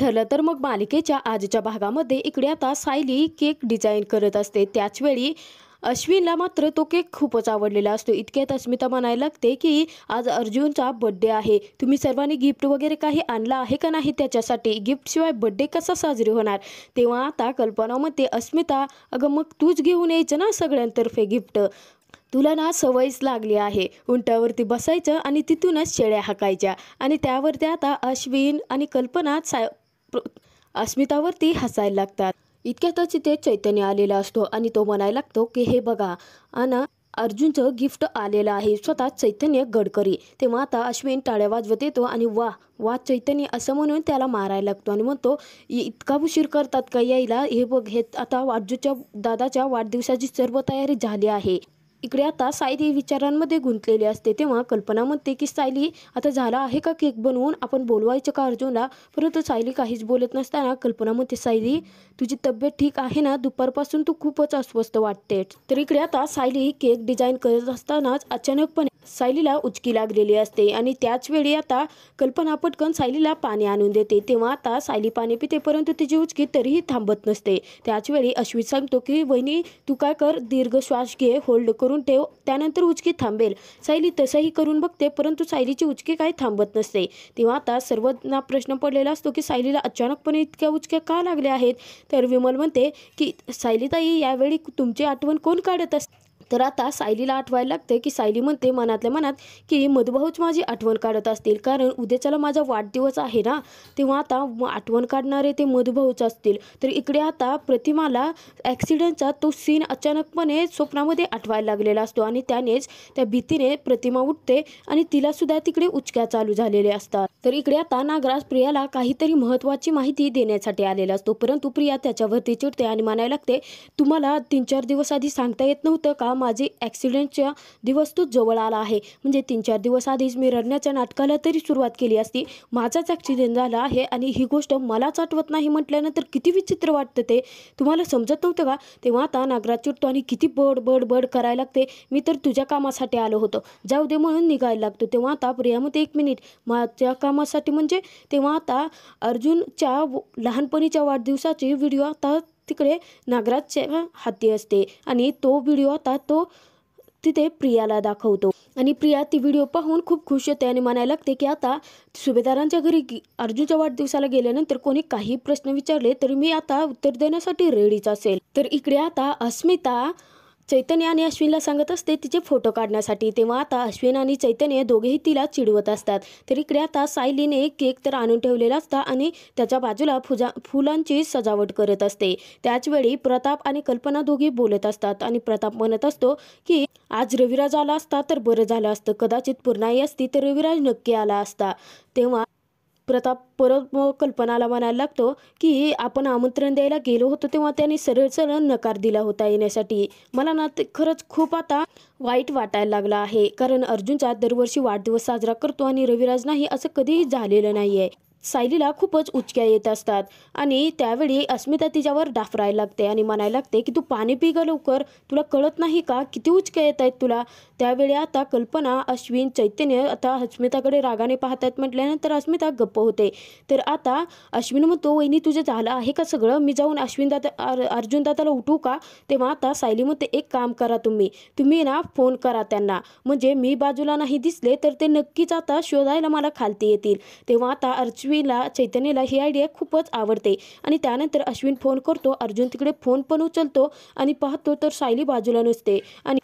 ठरलं तर मग मालिकेच्या आजच्या भागामध्ये इकडे आता सायली केक डिझाईन करत असते त्याचवेळी अश्विनला मात्र तो केक खूपच आवडलेला असतो इतक्यात अस्मिता म्हणायला लागते की आज अर्जुनचा बड्डे आहे तुम्ही सर्वांनी गिफ्ट वगैरे काही आणला आहे का नाही त्याच्यासाठी गिफ्टशिवाय बड्डे कसा साजरी होणार तेव्हा आता कल्पनामध्ये अस्मिता अगं मग तूच घेऊन यायचं ना सगळ्यांतर्फे गिफ्ट तुला ना सवयच लागली आहे उंटावरती बसायचं आणि तिथूनच शेळ्या हाकायच्या आणि त्यावरती आता अश्विन आणि कल्पना साय अस्मितावरती हसायला लागतात इतक्यातच इथे चैतन्य आलेला असतो आणि तो म्हणायला लागतो की हे बघा आणि अर्जुनचं गिफ्ट आलेलं आहे स्वतः चैतन्य गडकरी तेव्हा आता अश्विन टाळ्या वाजवत येतो आणि वा वा चैतन्य असं म्हणून त्याला मारायला लागतो आणि म्हणतो इतका उशीर करतात का यायला हे बघ हे आता अर्जुनच्या दादाच्या वाढदिवसाची सर्व तयारी झाली आहे इकडे आता सायली विचारांमध्ये गुंतलेली असते तेव्हा कल्पना म्हणते की सायली आता झाला आहे का केक बनवून आपण बोलवायचं का अर्जुनला परंतु सायली काहीच बोलत नसताना कल्पना म्हणते सायली तुझी तब्येत ठीक आहे ना दुपारपासून तू खूपच अस्वस्थ वाटते तर इकडे आता सायली केक डिझाईन करत असतानाच अचानकपणे सायलीला उचकी लागलेली असते आणि त्याचवेळी आता कल्पना पटकन सायलीला पाणी आणून देते तेव्हा आता सायली पाणी पिते परंतु तिची उचकी तरीही थांबत नसते त्याचवेळी अश्विन सांगतो की वहिनी तू काय कर दीर्घ श्वास घे होल्ड करून ठेव त्यानंतर उचकी थांबेल सायली तसंही करून बघते परंतु सायलीची उचकी काही थांबत नसते तेव्हा आता सर्वांना प्रश्न पडलेला असतो की सायलीला अचानकपणे इतक्या उचक्या का लागल्या आहेत तर विमल म्हणते की सायलीताई यावेळी तुमची आठवण कोण काढत असते तर आता सायलीला आठवायला लागतं की सायली म्हणते मनातल्या मनात की मधुभाऊच माझी आठवण काढत असतील कारण उद्याच्याला माझा वाढदिवस आहे ना तेव्हा आता आठवण काढणारे ते मधुभाऊच असतील तर इकडे आता प्रतिमाला ॲक्सिडेंटचा तो सीन अचानकपणे स्वप्नामध्ये आठवायला लागलेला असतो आणि त्यानेच त्या भीतीने प्रतिमा उठते आणि तिलासुद्धा तिकडे उचक्या चालू झालेल्या असतात तर इकडे आता नागराज प्रियाला काहीतरी महत्त्वाची माहिती देण्यासाठी आलेला असतो परंतु प्रिया त्याच्यावरती चिडते आणि म्हणायला लागते तुम्हाला तीन चार दिवस आधी सांगता येत नव्हतं का माझे ॲक्सिडेंटच्या दिवस तो जवळ आला आहे म्हणजे तीन चार दिवस आधीच मी रडण्याच्या नाटकाला तरी सुरुवात केली असती माझाच ॲक्सिडेंट झाला आहे आणि ही गोष्ट मलाच आठवत नाही म्हटल्यानंतर किती विचित्र वाटतं ते तुम्हाला समजत नव्हतं का तेव्हा आता नागराज चिडतो आणि किती बड बड बड करायला लागते मी तर तुझ्या कामासाठी आलो होतो जाऊ दे म्हणून निघायला लागतो तेव्हा आता प्रियामध्ये एक मिनिट माझ्या कामासाठी म्हणजे तेव्हा आता अर्जुनच्या लहानपणीच्या वाढदिवसाचे व्हिडिओ आता तिकडे नागराजच्या हाती असते आणि तो व्हिडिओ आता तो तिथे प्रियाला दाखवतो आणि प्रिया ती व्हिडिओ पाहून खूप खुश होते आणि म्हणायला लागते की आता सुभेदारांच्या घरी अर्जुनच्या वाढदिवसाला गेल्यानंतर कोणी काही प्रश्न विचारले तरी मी आता उत्तर देण्यासाठी रेडीच असेल तर इकडे आता अस्मिता चैतन्य आणि अश्विनला सांगत असते तिचे फोटो काढण्यासाठी तेव्हा आता अश्विन आणि चैतन्य दोघेही तिला चिडवत असतात तर इकडे आता सायलीने केक तर आणून ठेवलेला असता आणि त्याच्या बाजूला फुजा फुलांची सजावट करत असते त्याचवेळी प्रताप आणि कल्पना दोघी बोलत असतात आणि प्रताप म्हणत असतो की आज रविराज आला असता तर बरं झालं असतं कदाचित पूर्णाई असती तर रविराज नक्की आला असता तेव्हा प्रताप परत कल्पनाला म्हणायला लागतो की आपण आमंत्रण द्यायला गेलो होतो तेव्हा त्यांनी सरळ सरळ नकार दिला होता येण्यासाठी मला ना ते खरंच खूप आता वाईट वाटायला लागला आहे कारण अर्जुनचा दरवर्षी वाढदिवस साजरा करतो आणि रविराज नाही असं कधीही झालेलं नाही सायलीला खूपच उचक्या येत असतात आणि त्यावेळी अस्मिता तिच्यावर डाफरायला लागते आणि म्हणायला लागते की तू पाणी पी ग लवकर तुला कळत नाही का किती उचक्या येत आहेत तुला त्यावेळी आता कल्पना अश्विन चैतन्य आता अस्मिताकडे रागाने पाहत आहेत म्हटल्यानंतर अस्मिता गप्प होते तर आता अश्विन म्हणतो वहिनी तुझं झालं आहे का सगळं मी जाऊन अश्विन दादा अर्जुन दादाला उठू का तेव्हा आता सायली एक काम करा तुम्ही तुम्ही ना फोन करा त्यांना म्हणजे मी बाजूला नाही दिसले तर ते नक्कीच आता शोधायला मला खालती येतील तेव्हा आता अर्जुन ला चैतन्यला ही आयडिया खूपच आवडते आणि त्यानंतर अश्विन फोन करतो अर्जुन तिकडे फोन पण उचलतो आणि पाहतो तर सायली बाजूला नसते आणि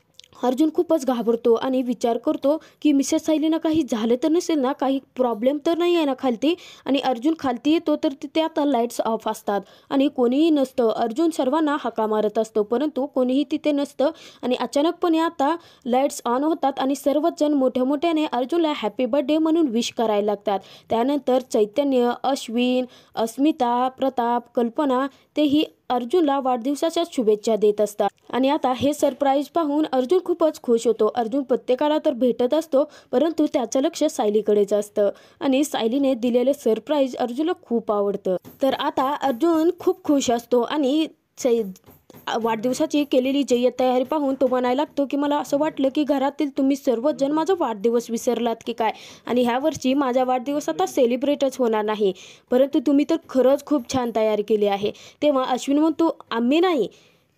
अर्जुन खूपच घाबरतो आणि विचार करतो की मिसेस सायलीना काही झालं तर नसेल ना काही प्रॉब्लेम तर नाही आहे ना खालती आणि अर्जुन खालती येतो तर तिथे आता लाईट्स ऑफ असतात आणि कोणीही नसतं अर्जुन सर्वांना हाका मारत असतो परंतु कोणीही तिथे नसतं आणि अचानकपणे आता लाईट्स ऑन होतात आणि सर्वच जण मोठ्या मोठ्याने अर्जुनला हॅपी बर्थडे म्हणून विश करायला लागतात त्यानंतर चैतन्य अश्विन अस्मिता प्रताप कल्पना तेही अर्जुनला वाढदिवसाच्या शुभेच्छा देत असतात आणि आता हे सरप्राईज पाहून अर्जुन खूपच खुश होतो अर्जुन प्रत्येकाला तर भेटत असतो परंतु त्याचं लक्ष सायलीकडेच असतं आणि सायलीने दिलेले सरप्राईज अर्जुनला खूप आवडतं तर आता अर्जुन खूप खुश असतो आणि वाढदिवसाची केलेली जय्यत तयारी पाहून तो म्हणायला लागतो की मला असं वाटलं की घरातील तुम्ही सर्वजण माझा वाढदिवस विसरलात की काय आणि ह्या वर्षी माझा वाढदिवस आता सेलिब्रेटच होणार नाही परंतु तुम्ही तर खरंच खूप छान तयारी केली आहे तेव्हा अश्विन म्हणतो आम्ही नाही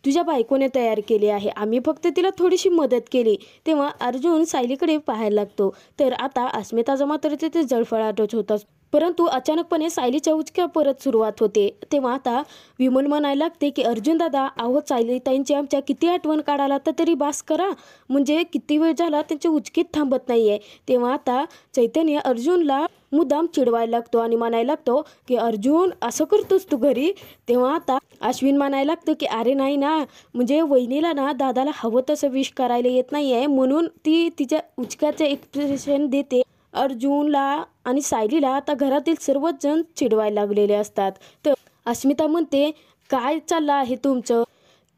तुझ्या बायकोने तयार केली आहे आम्ही फक्त तिला थोडीशी मदत केली तेव्हा अर्जुन सायलीकडे पाहायला लागतो तर आता अस्मिताचा मात्र तिथे जळफळाटच होतात परंतु अचानकपणे सायलीच्या उचक्या परत सुरुवात होते तेव्हा आता विमल म्हणायला लागते की अर्जुन दादा आहो सायली त्यांची आमच्या किती आठवण काढाला तर तरी बास करा म्हणजे किती वेळ झाला त्यांची उचकीत थांबत नाही आहे तेव्हा आता चैतन्य अर्जुनला मुद्दाम चिडवायला लागतो आणि म्हणायला लागतो की अर्जुन असं करतोस तू घरी तेव्हा आता अश्विन म्हणायला लागतो की अरे नाही ना म्हणजे वहिनीला ना दादाला हवं तसं विश करायला येत नाही आहे म्हणून ती तिच्या उचक्याचं एक्सप्रेशन देते अर्जुनला आणि सायलीला आता घरातील सर्वच जण चिडवायला लागलेले असतात तर अस्मिता म्हणते काय चाललं आहे तुमचं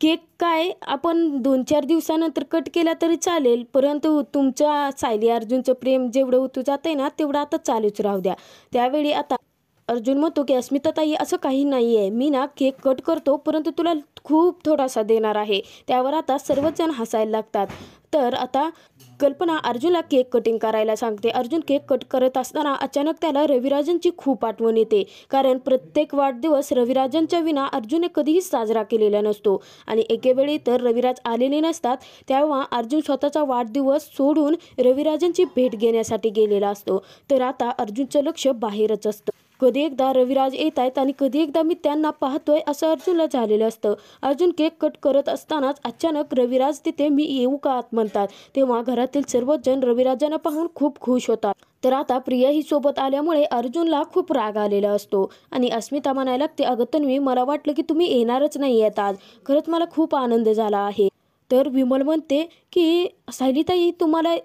केक काय आपण दोन चार दिवसानंतर कट केला तरी चालेल परंतु तुमच्या सायली अर्जुनचं प्रेम जेवढं उतू जात आहे ना तेवढं आता चालूच राहू द्या त्यावेळी आता अर्जुन म्हणतो की अस्मिता ताई असं काही नाही आहे मी ना केक कट करतो परंतु तुला खूप थोडासा देणार आहे त्यावर आता सर्वजण हसायला लागतात तर आता कल्पना अर्जुनला केक कटिंग करायला सांगते अर्जुन केक कट करत असताना अचानक त्याला रविराजनची खूप आठवण येते कारण प्रत्येक वाढदिवस रविराजनच्या विना अर्जुनने कधीही साजरा केलेला नसतो आणि एकेवेळी तर रविराज आलेले नसतात तेव्हा अर्जुन स्वतःचा वाढदिवस सोडून रविराजनची भेट घेण्यासाठी गेलेला असतो तर आता अर्जुनचं लक्ष बाहेरच असतं कधी एकदा रविराज येत आहेत आणि कधी एकदा मी त्यांना पाहतोय असं अर्जुनला झालेलं असतं अर्जुन केक कट करत असतानाच अचानक रविराज तिथे मी येऊ का आत म्हणतात तेव्हा घरातील सर्वजण रविराजांना पाहून खूप खुश होतात तर आता प्रिया ही सोबत आल्यामुळे अर्जुनला खूप राग आलेला असतो आणि अस्मिता म्हणायला लागते अगतन्वी मला वाटलं की तुम्ही येणारच नाही आहेत आज खरंच मला खूप आनंद झाला आहे तर विमल म्हणते की सायलीताई तुम्हाला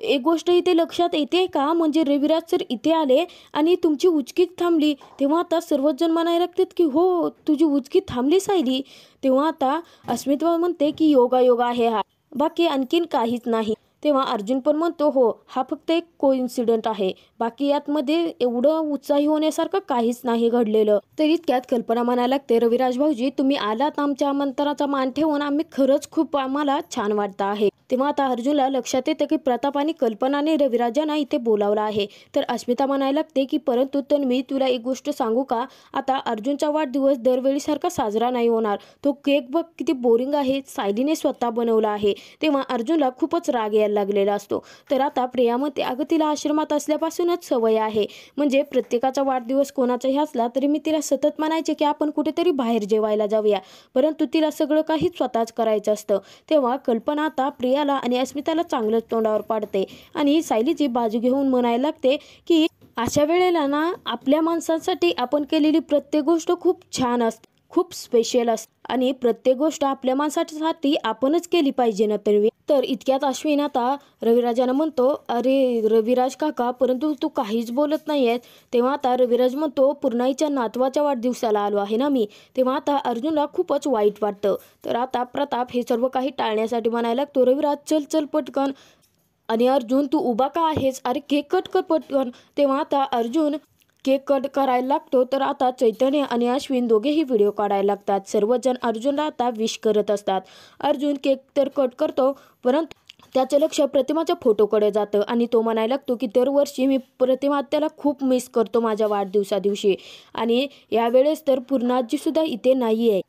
एक गोष्ट इथे लक्षात येते का म्हणजे रविराज सर इथे आले आणि तुमची उचकी थांबली तेव्हा आता सर्वच जण म्हणायला लागतात की हो तुझी उचकी थांबली सायली तेव्हा आता अस्मिता म्हणते की योगायोगा आहे हा बाकी आणखीन काहीच नाही तेव्हा अर्जुन पण म्हणतो हो हा फक्त एक कोइन्सिडंट आहे बाकी यातमध्ये एवढं उत्साही होण्यासारखं काहीच नाही घडलेलं तर इतक्यात कल्पना म्हणायला लागते रविराज भाऊजी तुम्ही आलात आमच्या मंत्राचा मान ठेवून आम्ही खरंच खूप आम्हाला छान वाटतं आहे तेव्हा आता अर्जुनला लक्षात येतं की प्रताप आणि कल्पनाने रविराजांना इथे बोलावलं आहे तर अस्मिता म्हणायला लागते की परंतु तर मी तुला एक गोष्ट सांगू का आता अर्जुनचा वाढदिवस दरवेळी सारखा साजरा नाही होणार तो केक बघ किती बोरिंग आहे सायलीने स्वतः बनवला आहे तेव्हा अर्जुनला खूपच राग आहे लागलेला असतो तर आता प्रियामध्ये अगं तिला आश्रमात असल्यापासूनच सवय आहे म्हणजे प्रत्येकाचा वाढदिवस कोणाचाही असला तरी मी तिला सतत म्हणायचे की आपण कुठेतरी बाहेर जेवायला जाऊया परंतु तिला सगळं काही स्वतःच करायचं असतं तेव्हा कल्पना आता प्रियाला आणि अस्मिताला चांगलंच तोंडावर पाडते आणि सायलीची बाजू घेऊन म्हणायला लागते की अशा वेळेला ना आपल्या माणसांसाठी आपण केलेली प्रत्येक गोष्ट खूप छान असते खूप स्पेशल असते आणि प्रत्येक गोष्ट आपल्या माणसासाठी आपणच केली पाहिजे ना तन्वी तर इतक्यात अश्विन आता रविराजानं म्हणतो अरे रविराज काका परंतु तू काहीच बोलत नाही आहेत तेव्हा आता रविराज म्हणतो पूर्णाईच्या नातवाच्या वाढदिवसाला आलो आहे ना मी तेव्हा आता अर्जुनला खूपच वाईट वाटतं तर आता प्रताप हे सर्व काही टाळण्यासाठी म्हणायला लागतो रविराज चल चल पटकन आणि अर्जुन तू उभा का आहेस अरे केक कट कर पटकन तेव्हा आता अर्जुन केक कट करायला लागतो तर आता चैतन्य आणि अश्विन दोघेही व्हिडिओ काढायला लागतात सर्वजण अर्जुनला आता विश करत असतात अर्जुन केक तर कट करतो परंतु त्याचं लक्ष प्रतिमाच्या फोटोकडे जातं आणि तो म्हणायला लागतो की दरवर्षी मी प्रतिमा त्याला खूप मिस करतो माझ्या वाढदिवसा दिवशी आणि यावेळेस तर पूर्णाजीसुद्धा इथे नाही आहे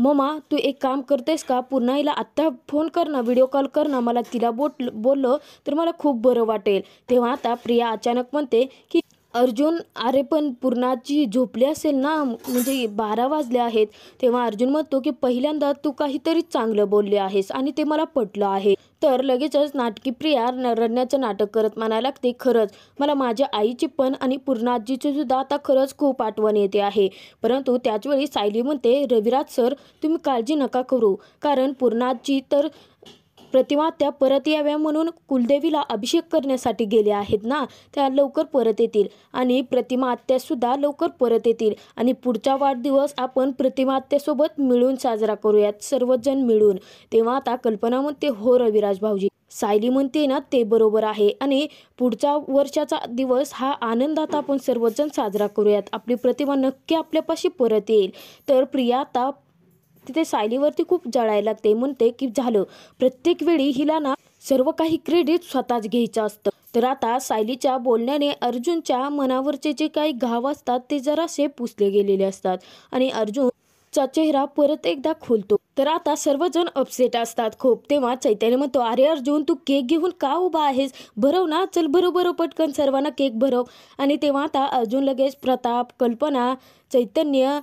ममा तू एक काम करतेस का पूर्णाईला आत्ता फोन कर ना व्हिडिओ कॉल कर ना मला तिला बोट बोललं तर मला खूप बरं वाटेल तेव्हा आता प्रिया अचानक म्हणते की अर्जुन अरे पण पूर्णाजी झोपली असेल ना म्हणजे बारा वाजले आहेत तेव्हा अर्जुन म्हणतो की पहिल्यांदा तू काहीतरी चांगलं बोलले आहेस आणि ते मला पटलं आहे तर लगेचच नाटकी प्रिया रडण्याचं नाटक करत म्हणायला लागते खरंच मला माझ्या आईची पण आणि पूर्णाजीची सुद्धा आता खरंच खूप आठवण येते आहे परंतु त्याचवेळी सायली म्हणते रविराज सर तुम्ही काळजी नका करू कारण पूर्णाजी तर प्रतिमा त्या परत याव्या म्हणून कुलदेवीला अभिषेक करण्यासाठी गेल्या आहेत ना त्या लवकर परत येतील आणि प्रतिमा सुद्धा लवकर परत येतील आणि पुढचा वाढदिवस आपण प्रतिमा आत्यासोबत मिळून साजरा करूयात सर्वजण मिळून तेव्हा आता कल्पना म्हणते हो रविराज भाऊजी सायली म्हणते ना ते बरोबर आहे आणि पुढचा वर्षाचा दिवस हा आनंदात आपण सर्वजण साजरा करूयात आपली प्रतिमा नक्की आपल्यापाशी परत येईल तर प्रिया आता तिथे सायलीवरती खूप जळायला लागते म्हणते की झालं प्रत्येक वेळी हिला ना सर्व काही क्रेडिट स्वतःच घ्यायचं असतं तर आता सायलीच्या बोलण्याने अर्जुनच्या मनावरचे जे काही घाव असतात ते जरासे पुसले गेलेले असतात आणि अर्जुन चा चेहरा परत एकदा खोलतो तर आता सर्वजण अपसेट असतात खूप तेव्हा चैतन्य म्हणतो अरे अर्जुन तू केक घेऊन का उभा आहेस भरव ना चल बरोबर भरव पटकन सर्वांना केक भरव आणि तेव्हा आता अर्जुन लगेच प्रताप कल्पना चैतन्य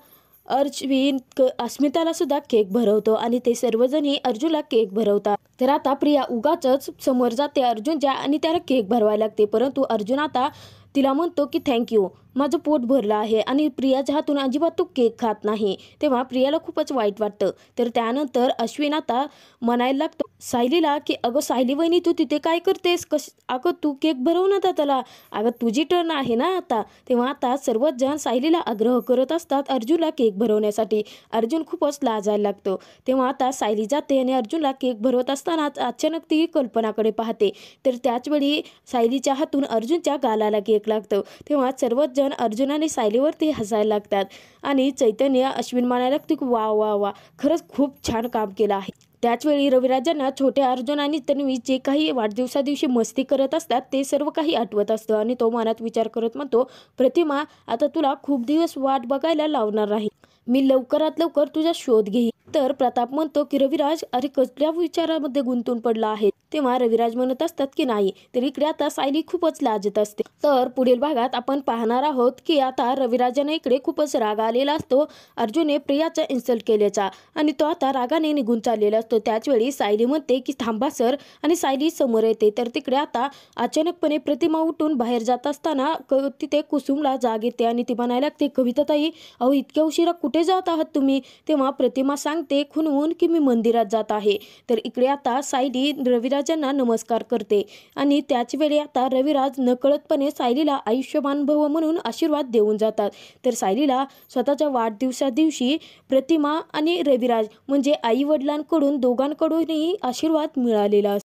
अर्जवीन अस्मिताला सुद्धा केक भरवतो आणि ते सर्वजणी अर्जुनला केक भरवतात तर आता प्रिया उगाच समोर जाते अर्जुनच्या आणि त्याला केक भरवायला लागते परंतु अर्जुन आता तिला म्हणतो की यू माझं पोट भरलं आहे आणि प्रियाच्या हातून अजिबात तो केक खात नाही तेव्हा प्रियाला खूपच वाईट वाटतं तर त्यानंतर अश्विन आता म्हणायला लागतो सायलीला की अगं सायली वहिनी तू तिथे काय करतेस कश अगं तू केक भरव ना त्याला अगं तुझी टर्न आहे ना आता तेव्हा आता सर्वच जण सायलीला आग्रह करत असतात अर्जुनला केक भरवण्यासाठी अर्जुन खूपच लाजायला लागतो तेव्हा आता सायली जाते आणि अर्जुनला केक भरवत असताना अचानक ती कल्पनाकडे पाहते तर त्याचवेळी सायलीच्या हातून अर्जुनच्या गालाला केक लागतो तेव्हा सर्वच जण क्षण आणि सायलीवरती हसायला लागतात आणि चैतन्य अश्विन म्हणायला लागते की वा वा वा खरंच खूप छान काम केलं आहे त्याचवेळी रविराजांना छोट्या अर्जुन आणि तन्वी जे काही वाढदिवसादिवशी मस्ती करत असतात ते सर्व काही आठवत असतं आणि तो मनात विचार करत म्हणतो प्रतिमा आता तुला खूप दिवस वाट बघायला लावणार नाही मी लवकरात लवकर तुझा शोध घेईन तर प्रताप म्हणतो की रविराज अरे कसल्या विचारामध्ये गुंतून पडला आहे तेव्हा रविराज म्हणत असतात की नाही तर इकडे आता सायली खूपच लाजत असते तर पुढील भागात आपण पाहणार आहोत की आता रविराजाने इकडे खूपच राग आलेला असतो अर्जुनने प्रियाचा इन्सल्ट केल्याचा आणि तो आता रागाने निघून चाललेला असतो त्याचवेळी सायली म्हणते की थांबा सर आणि सायली समोर येते तर तिकडे आता अचानकपणे प्रतिमा उठून बाहेर जात असताना तिथे कुसुमला जाग येते आणि ती म्हणायला लागते कविताताई अहो इतक्या उशिरा कुठे जात आहात तुम्ही तेव्हा प्रतिमा सांगते खुनवून की मी मंदिरात जात आहे तर इकडे आता सायली रविराज सायलीराजांना नमस्कार करते आणि त्याच वेळी आता रविराज नकळतपणे सायलीला आयुष्यमान भव म्हणून आशीर्वाद देऊन जातात तर सायलीला स्वतःच्या वाढदिवसा दिवशी प्रतिमा आणि रविराज म्हणजे आई वडिलांकडून दोघांकडूनही आशीर्वाद मिळालेला